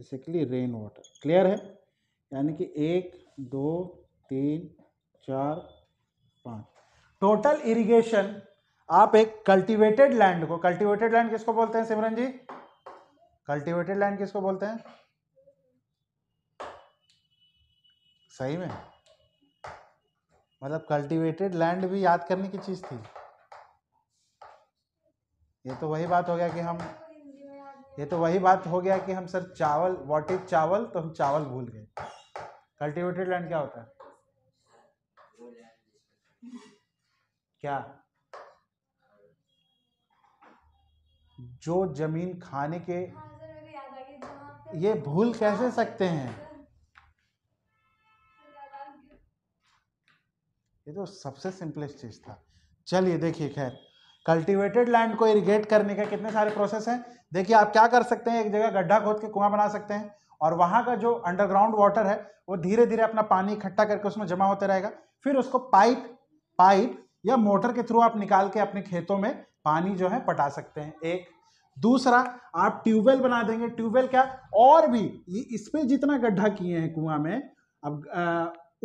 basically rain water clear है यानी कि एक दो तीन चार पाँच टोटल इरिगेशन आप एक कल्टीवेटेड लैंड को कल्टीवेटेड लैंड किसको बोलते हैं सिमरन जी कल्टीवेटेड लैंड किसको बोलते हैं सही में मतलब कल्टीवेटेड लैंड भी याद करने की चीज़ थी ये तो वही बात हो गया कि हम ये तो वही बात हो गया कि हम सर चावल वॉट इज चावल तो हम चावल भूल गए कल्टीवेटेड लैंड क्या होता है क्या जो जमीन खाने के ये भूल कैसे सकते हैं ये तो सबसे सिंपलेस्ट चीज था चलिए देखिए खैर कल्टीवेटेड लैंड को इरिगेट करने का कितने सारे प्रोसेस हैं देखिए आप क्या कर सकते हैं एक जगह गड्ढा खोद के कुआं बना सकते हैं और वहाँ का जो अंडरग्राउंड वाटर है वो धीरे धीरे अपना पानी इकट्ठा करके उसमें जमा होते रहेगा फिर उसको पाइप पाइप या मोटर के थ्रू आप निकाल के अपने खेतों में पानी जो है पटा सकते हैं एक दूसरा आप ट्यूबवेल बना देंगे ट्यूबवेल क्या और भी इस पर जितना गड्ढा किए हैं कुआं में अब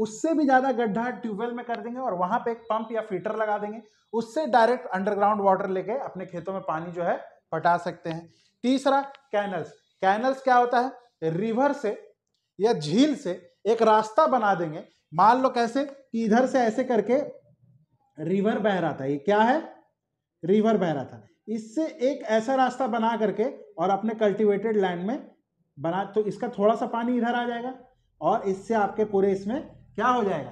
उससे भी ज़्यादा गड्ढा ट्यूबवेल में कर देंगे और वहां पे एक पंप या फिल्टर लगा देंगे उससे डायरेक्ट अंडरग्राउंड वाटर लेके अपने खेतों में पानी जो है पटा सकते हैं तीसरा कैनल्स कैनल्स क्या होता है रिवर से या झील से एक रास्ता बना देंगे मान लो कैसे कि इधर से ऐसे करके रिवर बह रहा था ये क्या है रिवर बह रहा था इससे एक ऐसा रास्ता बना करके और अपने कल्टिवेटेड लैंड में बना तो इसका थोड़ा सा पानी इधर आ जाएगा और इससे आपके पूरे इसमें क्या हो जाएगा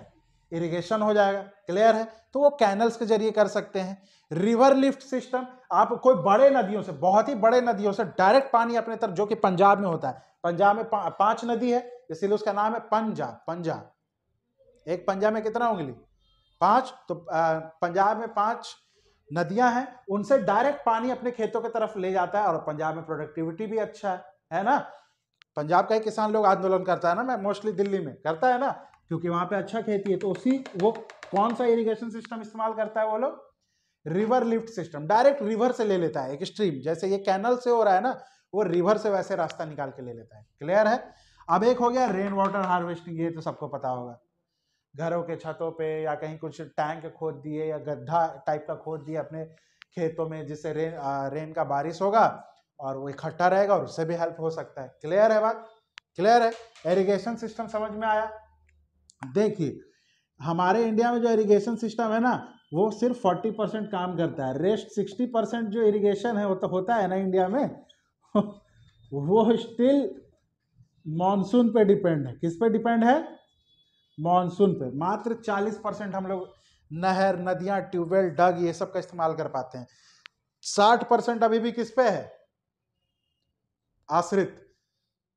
इरिगेशन हो जाएगा क्लियर है तो वो कैनल्स के जरिए कर सकते हैं रिवर लिफ्ट सिस्टम आप कोई बड़े नदियों से बहुत ही बड़े नदियों से डायरेक्ट पानी अपने तरफ जो कि पंजाब में होता है पंजाब में पा, पांच नदी है इसीलिए उसका नाम है पंजाब पंजाब एक पंजाब में कितना उंगली पांच तो पंजाब में पांच नदियां हैं उनसे डायरेक्ट पानी अपने खेतों की तरफ ले जाता है और पंजाब में प्रोडक्टिविटी भी अच्छा है है ना पंजाब का ही किसान लोग आंदोलन करता है ना मैं मोस्टली दिल्ली में करता है ना क्योंकि वहां पे अच्छा खेती है तो उसी वो कौन सा इरिगेशन सिस्टम इस्तेमाल करता है वो लोग river lift system direct river से ले लेता है एक स्ट्रीम जैसे ये कैनल से हो रहा है ना वो रिवर से वैसे रास्ता निकाल के ले लेता है क्लियर है अब एक हो गया रेन वाटर हार्वेस्टिंग ये तो सबको पता होगा घरों के छतों पे या कहीं कुछ टैंक खोद दिए या गड्ढा टाइप का खोद दिए अपने खेतों में जिससे रेन आ, रेन का बारिश होगा और वो इकट्ठा रहेगा और उससे भी हेल्प हो सकता है क्लियर है बात क्लियर है इरीगेशन सिस्टम समझ में आया देखिए हमारे इंडिया में जो इरिगेशन सिस्टम है ना वो सिर्फ फोर्टी परसेंट काम करता है रेस्ट सिक्सटी परसेंट जो इरिगेशन है वो तो होता है ना इंडिया में वो स्टिल मानसून पे डिपेंड है किस पे डिपेंड है मानसून पे मात्र चालीस परसेंट हम लोग नहर नदियाँ ट्यूबवेल डग ये सब का इस्तेमाल कर पाते हैं साठ परसेंट अभी भी किस पे है आश्रित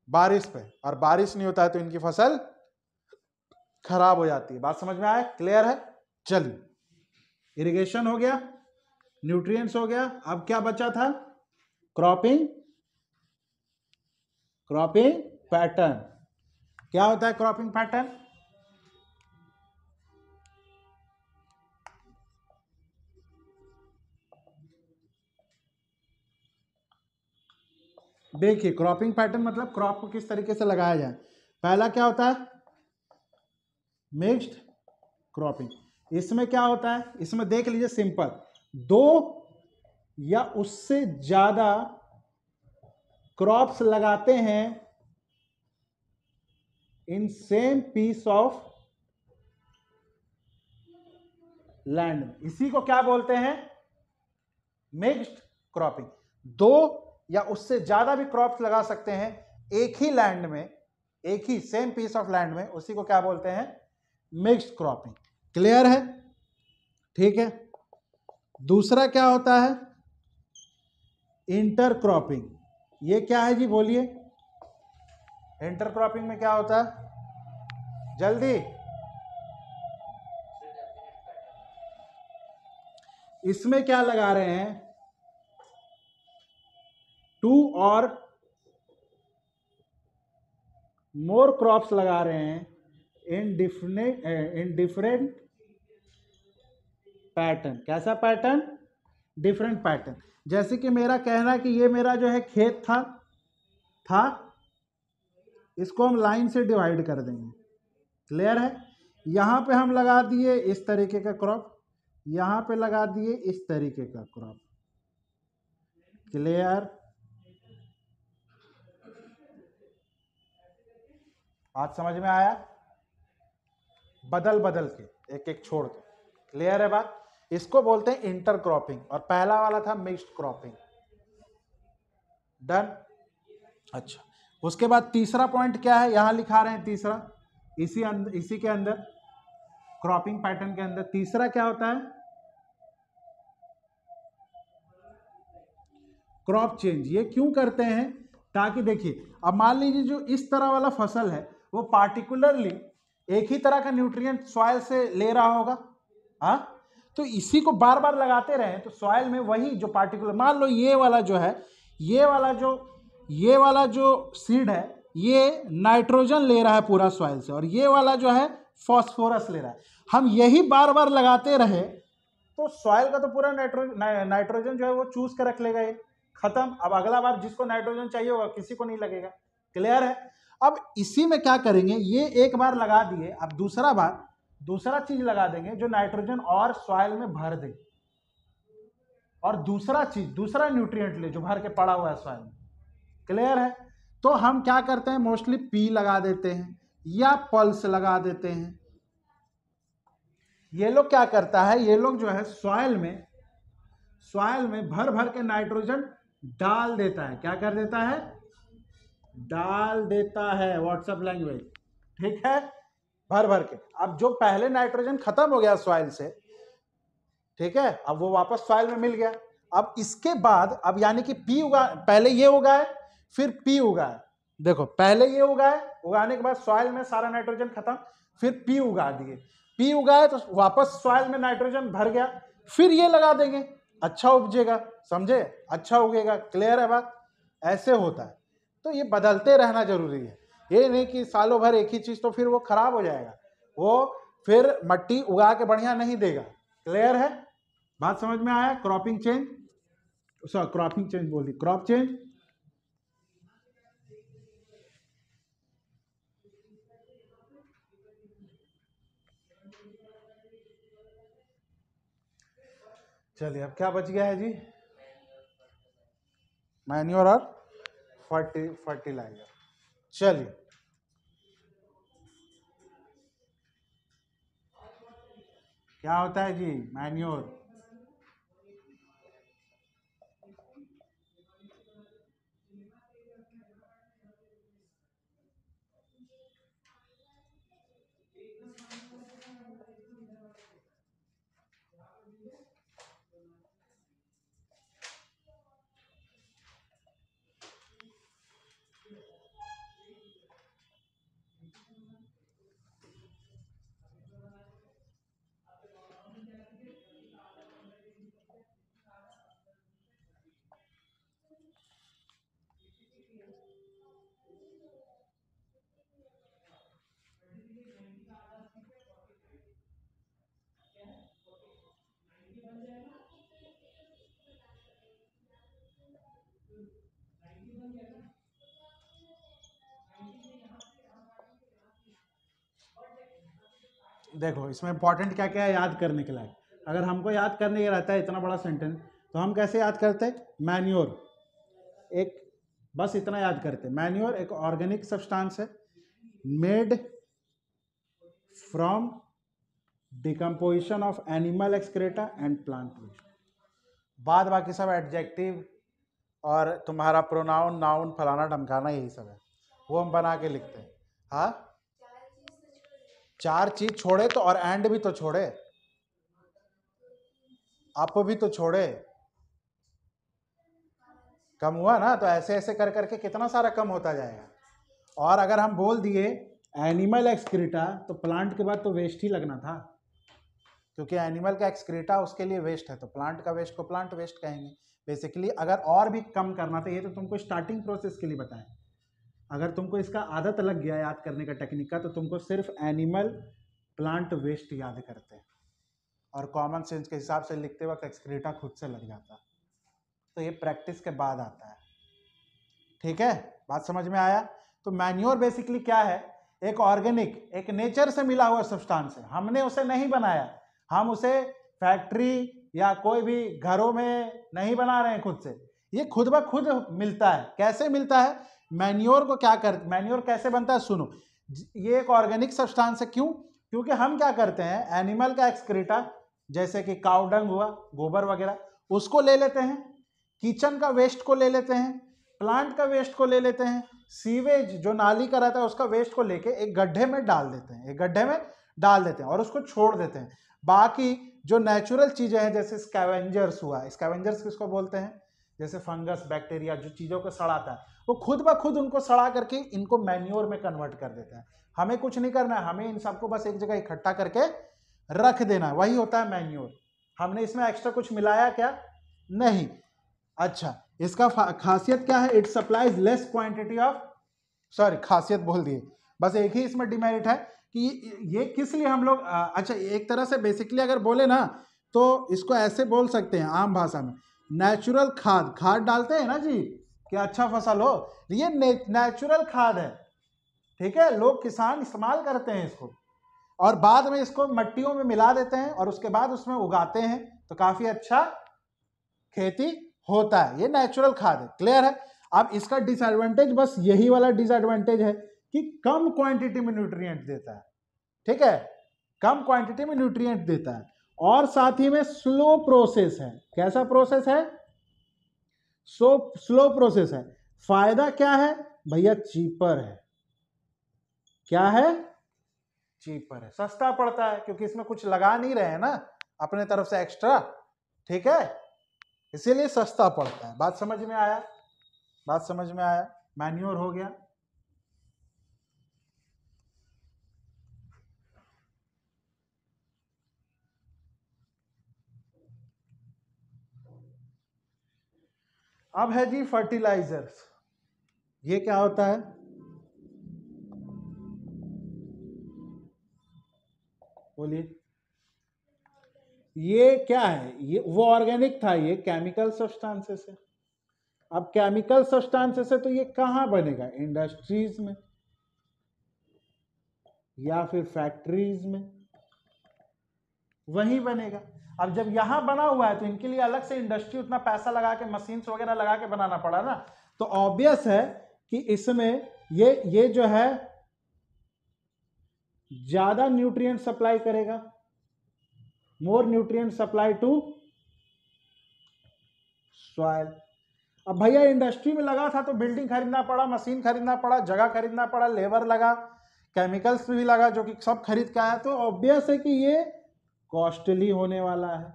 बारिश पे और बारिश नहीं होता है तो इनकी फसल खराब हो जाती है बात समझ में आया क्लियर है चलिए इरिगेशन हो गया न्यूट्रिएंट्स हो गया अब क्या बचा था क्रॉपिंग क्रॉपिंग पैटर्न क्या होता है क्रॉपिंग पैटर्न देखिए क्रॉपिंग पैटर्न मतलब क्रॉप को किस तरीके से लगाया जाए पहला क्या होता है मिक्सड क्रॉपिंग इसमें क्या होता है इसमें देख लीजिए सिंपल दो या उससे ज़्यादा क्रॉप्स लगाते हैं in same piece of land इसी को क्या बोलते हैं मिक्स्ड क्रॉपिंग दो या उससे ज़्यादा भी क्रॉप्स लगा सकते हैं एक ही लैंड में एक ही सेम पीस ऑफ लैंड में उसी को क्या बोलते हैं मिक्स क्रॉपिंग क्लियर है ठीक है दूसरा क्या होता है इंटर क्रॉपिंग ये क्या है जी बोलिए इंटर क्रॉपिंग में क्या होता है जल्दी इसमें क्या लगा रहे हैं टू और मोर क्रॉप्स लगा रहे हैं इन डिफरेंट पैटर्न कैसा पैटर्न डिफरेंट पैटर्न जैसे कि मेरा कहना कि ये मेरा जो है खेत था था इसको हम लाइन से डिवाइड कर देंगे क्लियर है यहाँ पे हम लगा दिए इस तरीके का क्रॉप यहाँ पे लगा दिए इस तरीके का क्रॉप क्लियर बात समझ में आया बदल बदल के एक एक छोड़ के क्लियर है बात इसको बोलते हैं इंटर क्रॉपिंग और पहला वाला था मिक्स्ड क्रॉपिंग डन अच्छा उसके बाद तीसरा पॉइंट क्या है यहां लिखा रहे हैं तीसरा इसी अंदर इसी के अंदर क्रॉपिंग पैटर्न के अंदर तीसरा क्या होता है क्रॉप चेंज ये क्यों करते हैं ताकि देखिए अब मान लीजिए जो इस तरह वाला फसल है वो पार्टिकुलरली एक ही तरह का न्यूट्रिएंट सॉयल से ले रहा होगा हा? तो इसी को बार बार लगाते रहे तो सॉयल में वही जो पार्टिकुलर मान लो ये वाला जो है ये वाला जो ये वाला जो सीड है ये नाइट्रोजन ले रहा है पूरा सॉइल से और ये वाला जो है फॉस्फोरस ले रहा है हम यही बार बार लगाते रहे तो सॉइल का तो पूरा नाइट्रोजन नाइट्रोजन जो है वो चूज कर रख लेगा ये खत्म अब अगला बार जिसको नाइट्रोजन चाहिए होगा किसी को नहीं लगेगा क्लियर है अब इसी में क्या करेंगे ये एक बार लगा दिए अब दूसरा बार दूसरा चीज लगा देंगे जो नाइट्रोजन और सॉयल में भर दे और दूसरा चीज दूसरा न्यूट्रिएंट ले जो भर के पड़ा हुआ है सॉयल में क्लियर है तो हम क्या करते हैं मोस्टली पी लगा देते हैं या पल्स लगा देते हैं ये लोग क्या करता है ये लोग जो है सॉयल में सॉयल में भर भर के नाइट्रोजन डाल देता है क्या कर देता है डाल देता है व्हाट्सएप लैंग्वेज ठीक है भर भर के अब जो पहले नाइट्रोजन खत्म हो गया सॉइल से ठीक है अब वो वापस सॉइल में मिल गया अब इसके बाद अब यानी कि पी उगा पहले ये उगाए फिर पी उगाए देखो पहले ये उगाए उगाने के बाद सॉइल में सारा नाइट्रोजन खत्म फिर पी उगा दिए पी उगाए तो वापस सॉइल में नाइट्रोजन भर गया फिर ये लगा देंगे अच्छा उपजेगा समझे अच्छा उगेगा क्लियर है बात ऐसे होता है तो ये बदलते रहना जरूरी है ये नहीं कि सालों भर एक ही चीज़ तो फिर वो खराब हो जाएगा वो फिर मट्टी उगा के बढ़िया नहीं देगा क्लियर है बात समझ में आया cropping change sorry cropping change बोल दी क्रॉप चेंज चलिए अब क्या बच गया है जी मैन्योर और फर्टी फर्टिलाइजर चलिए क्या होता है जी मैन्योर देखो इसमें इंपॉर्टेंट क्या क्या है याद करने के लायक अगर हमको याद करने के रहता है इतना बड़ा सेंटेंस तो हम कैसे याद करते मैन्योर एक बस इतना याद करते मैन्योर एक ऑर्गेनिक सब्सटेंस है made from decomposition of animal excreta and plant बाद बाकी सब एडजेक्टिव और तुम्हारा प्रोनाउन नाउन फलाना ढमकाना यही सब है वो हम बना के लिखते हैं हाँ चार चीज छोड़े तो और एंड भी तो छोड़े आप भी तो छोड़े कम हुआ ना तो ऐसे ऐसे कर करके कितना सारा कम होता जाएगा और अगर हम बोल दिए एनिमल एक्सक्रीटा तो प्लांट के बाद तो वेस्ट ही लगना था क्योंकि एनिमल का एक्सक्रीटा उसके लिए वेस्ट है तो प्लांट का वेस्ट को प्लांट वेस्ट कहेंगे बेसिकली अगर और भी कम करना था ये तो तुमको स्टार्टिंग प्रोसेस के लिए बताएं अगर तुमको इसका आदत लग गया याद करने का टेक्निक का तो तुमको सिर्फ एनिमल प्लांट वेस्ट याद करते हैं और कॉमन सेंस के हिसाब से लिखते वक्त एक्सक्रीटा खुद से लग जाता तो ये प्रैक्टिस के बाद आता है ठीक है बात समझ में आया तो मैन्योर बेसिकली क्या है एक ऑर्गेनिक एक नेचर से मिला हुआ सब्सटेंस है हमने उसे नहीं बनाया हम उसे फैक्ट्री या कोई भी घरों में नहीं बना रहे हैं खुद से ये खुद ब खुद मिलता है कैसे मिलता है मैन्योर को क्या कर मैन्योर कैसे बनता है सुनो ये एक ऑर्गेनिक सब्सटेंस है क्यों क्योंकि हम क्या करते हैं एनिमल का एक्सक्रीटा जैसे कि काउडंग हुआ गोबर वगैरह उसको ले लेते हैं किचन का वेस्ट को ले लेते हैं प्लांट का वेस्ट को ले लेते हैं सीवेज जो नाली का रहता है उसका वेस्ट को लेके एक गड्ढे में डाल देते हैं एक गड्ढे में डाल देते हैं और उसको छोड़ देते हैं बाकी जो नेचुरल चीज़ें हैं जैसे स्कैवेंजर्स हुआ स्कैवेंजर्स किसको बोलते हैं जैसे फंगस बैक्टीरिया जो चीज़ों को सड़ाता है वो खुद ब खुद उनको सड़ा करके इनको मैन्योर में कन्वर्ट कर देता है हमें कुछ नहीं करना है हमें इन सबको बस एक जगह इकट्ठा करके रख देना वही होता है मैन्योर हमने इसमें एक्स्ट्रा कुछ मिलाया क्या नहीं अच्छा इसका खासियत क्या है it supplies less quantity of sorry खासियत बोल दिए बस एक ही इसमें डिमेरिट है कि ये किस लिए हम लोग अच्छा एक तरह से बेसिकली अगर बोले ना तो इसको ऐसे बोल सकते हैं आम भाषा में नेचुरल खाद खाद डालते हैं ना जी कि अच्छा फसल हो ये ने, नेचुरल खाद है ठीक है लोग किसान इस्तेमाल करते हैं इसको और बाद में इसको मट्टियों में मिला देते हैं और उसके बाद उसमें उगाते हैं तो काफ़ी अच्छा खेती होता है ये नेचुरल खाद है क्लियर है अब इसका डिसएडवांटेज बस यही वाला डिसएडवांटेज है कि कम क्वांटिटी में न्यूट्रिएंट देता है ठीक है कम क्वांटिटी में न्यूट्रिएंट देता है और साथ ही में स्लो प्रोसेस है कैसा प्रोसेस है सो स्लो प्रोसेस है फायदा क्या है भैया चीपर है क्या है चीपर है सस्ता पड़ता है क्योंकि इसमें कुछ लगा नहीं रहे हैं ना अपने तरफ से एक्स्ट्रा ठीक है इसीलिए सस्ता पड़ता है बात समझ में आया बात समझ में आया मैन्योर हो गया अब है जी फर्टिलाइजर्स ये क्या होता है बोलिए ये क्या है ये वो ऑर्गेनिक था ये केमिकल सब्सटेंसेस है अब केमिकल सब्सटेंसेस है तो ये कहां बनेगा इंडस्ट्रीज में या फिर फैक्ट्रीज में वही बनेगा अब जब यहाँ बना हुआ है तो इनके लिए अलग से इंडस्ट्री उतना पैसा लगा के मशीन्स वगैरह लगा के बनाना पड़ा ना तो ऑब्वियस है कि इसमें ये ये जो है ज़्यादा न्यूट्रिएंट सप्लाई करेगा more nutrient supply to soil अब भैया इंडस्ट्री में लगा था तो बिल्डिंग खरीदना पड़ा मशीन खरीदना पड़ा जगह खरीदना पड़ा लेबर लगा केमिकल्स भी लगा जो कि सब खरीद के आया तो ऑब्वियस है कि ये कॉस्टली होने वाला है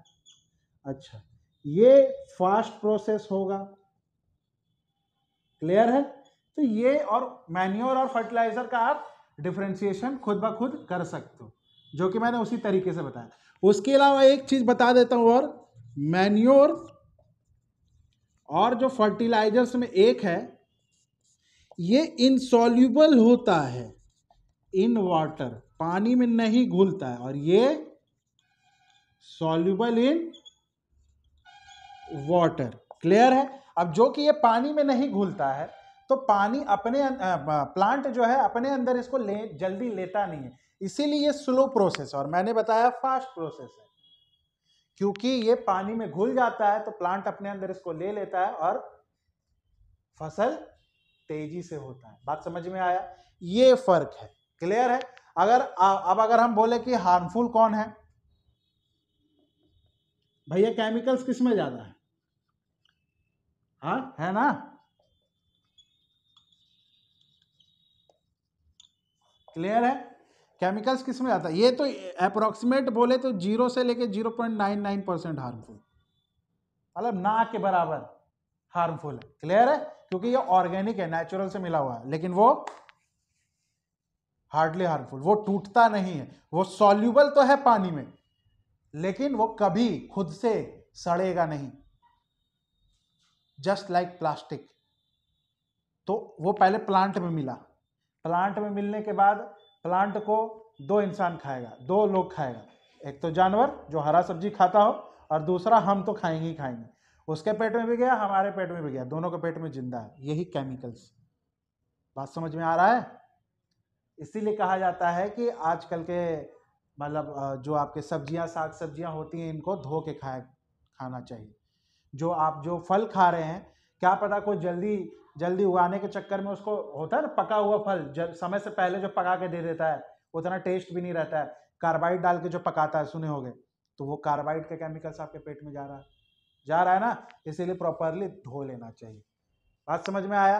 अच्छा ये फास्ट प्रोसेस होगा क्लियर है तो ये और मैन्योर और फर्टिलाइजर का आप डिफ्रेंसिएशन खुद ब खुद कर सकते हो जो कि मैंने उसी तरीके से बताया उसके अलावा एक चीज़ बता देता हूं और मैन्योर और जो फर्टिलाइजर्स में एक है ये इनसॉल्यूबल होता है इन वाटर पानी में नहीं घुलता है और ये सॉल्यूबल इन वाटर क्लियर है अब जो कि ये पानी में नहीं घुलता है तो पानी अपने अं-, प्लांट जो है अपने अंदर इसको ले जल्दी लेता नहीं है इसीलिए ये स्लो प्रोसेस है और मैंने बताया फास्ट प्रोसेस है क्योंकि ये पानी में घुल जाता है तो प्लांट अपने अंदर इसको ले लेता है और फसल तेजी से होता है बात समझ में आया ये फर्क है क्लियर है अगर अब अगर हम बोले कि हार्मफुल कौन है भैया केमिकल्स किस में ज़्यादा है हाँ है ना क्लियर है केमिकल्स किस में ज़्यादा ये तो अप्रोक्सीमेट बोले तो जीरो से लेके zero point nine nine percent harmful मतलब ना के बराबर हार्मफुल है क्लियर है क्योंकि ये ऑर्गेनिक है नेचुरल से मिला हुआ है लेकिन वो हार्डली हार्मफुल वो टूटता नहीं है वो सॉल्यूबल तो है पानी में लेकिन वो कभी खुद से सड़ेगा नहीं जस्ट लाइक प्लास्टिक तो वो पहले प्लांट में मिला प्लांट में मिलने के बाद प्लांट को दो इंसान खाएगा दो लोग खाएगा एक तो जानवर जो हरा सब्जी खाता हो और दूसरा हम तो खाएंगे ही खाएंगे उसके पेट में भी गया हमारे पेट में भी गया दोनों के पेट में जिंदा है यही केमिकल्स बात समझ में आ रहा है इसीलिए कहा जाता है कि आजकल के मतलब जो आपके सब्जियां साग सब्जियां होती हैं इनको धो के खाया खाना चाहिए जो आप जो फल खा रहे हैं क्या पता कोई जल्दी जल्दी उगाने के चक्कर में उसको होता है ना पका हुआ फल जब समय से पहले जो पका के दे देता है उतना टेस्ट भी नहीं रहता है कार्बाइड डाल के जो पकाता है सुने होंगे तो वो कार्बाइड के केमिकल्स आपके पेट में जा रहा है जा रहा है ना इसीलिए प्रॉपरली धो लेना चाहिए बात समझ में आया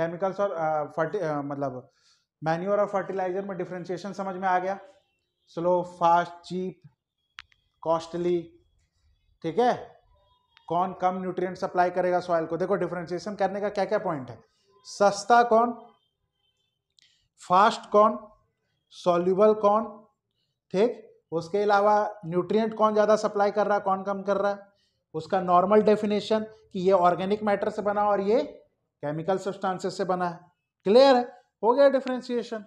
केमिकल्स और फर्टी मतलब मैन्योर और फर्टिलाइजर में डिफ्रेंशिएशन समझ में आ गया स्लो फास्ट चीप कॉस्टली ठीक है कौन कम न्यूट्रिएंट सप्लाई करेगा सॉइल को देखो डिफ्रेंशिएशन करने का क्या क्या पॉइंट है सस्ता कौन फास्ट कौन सॉल्यूबल कौन ठीक उसके अलावा न्यूट्रिएंट कौन ज़्यादा सप्लाई कर रहा है कौन कम कर रहा है उसका नॉर्मल डेफिनेशन कि ये ऑर्गेनिक मैटर से बना और ये केमिकल सब्सटांसेस से बना है क्लियर है हो गया डिफ्रेंसिएशन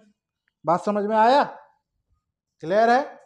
बात समझ में आया क्लियर है